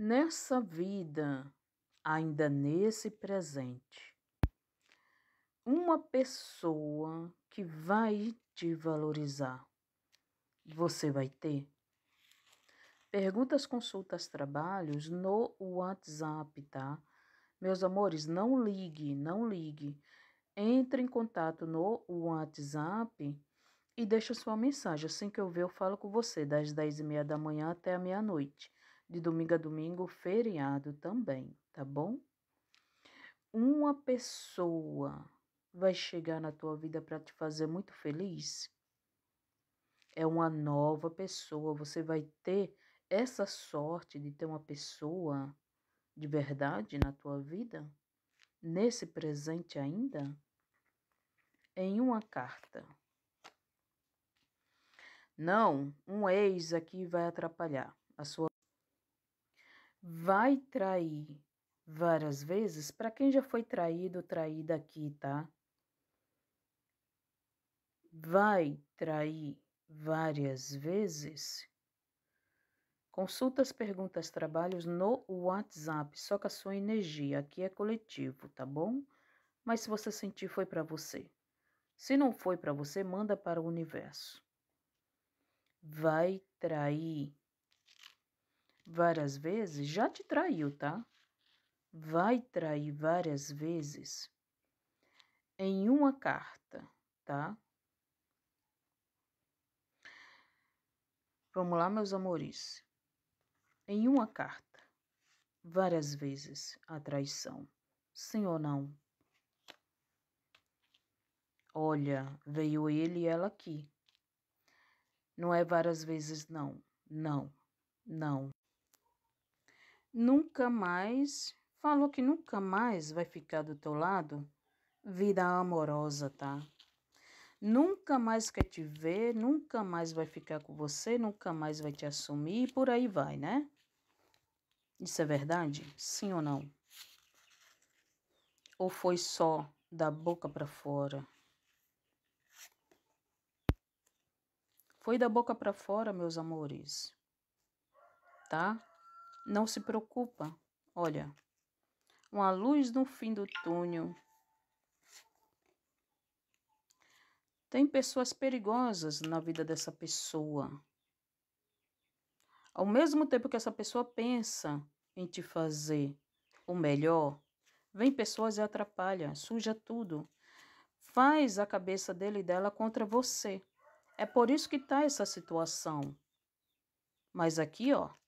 nessa vida, ainda nesse presente, uma pessoa que vai te valorizar, você vai ter? Perguntas, consultas, trabalhos no WhatsApp, tá? Meus amores, não ligue, não ligue. Entre em contato no WhatsApp e deixa sua mensagem. Assim que eu ver, eu falo com você, das 10 e meia da manhã até a meia-noite de domingo a domingo, feriado também, tá bom? Uma pessoa vai chegar na tua vida para te fazer muito feliz? É uma nova pessoa, você vai ter essa sorte de ter uma pessoa de verdade na tua vida? Nesse presente ainda? Em uma carta. Não, um ex aqui vai atrapalhar a sua vai trair várias vezes, para quem já foi traído, traída aqui, tá? Vai trair várias vezes. Consulta as perguntas, trabalhos no WhatsApp, só com a sua energia, aqui é coletivo, tá bom? Mas se você sentir foi para você. Se não foi para você, manda para o universo. Vai trair várias vezes, já te traiu, tá? Vai trair várias vezes em uma carta, tá? Vamos lá, meus amores. Em uma carta, várias vezes a traição. Sim ou não? Olha, veio ele e ela aqui. Não é várias vezes, não. Não, não nunca mais, falou que nunca mais vai ficar do teu lado, vida amorosa, tá? Nunca mais quer te ver, nunca mais vai ficar com você, nunca mais vai te assumir e por aí vai, né? Isso é verdade? Sim ou não? Ou foi só da boca para fora? Foi da boca para fora, meus amores. Tá? Não se preocupa. Olha, uma luz no fim do túnel. Tem pessoas perigosas na vida dessa pessoa. Ao mesmo tempo que essa pessoa pensa em te fazer o melhor, vem pessoas e atrapalha, suja tudo. Faz a cabeça dele e dela contra você. É por isso que tá essa situação. Mas aqui, ó,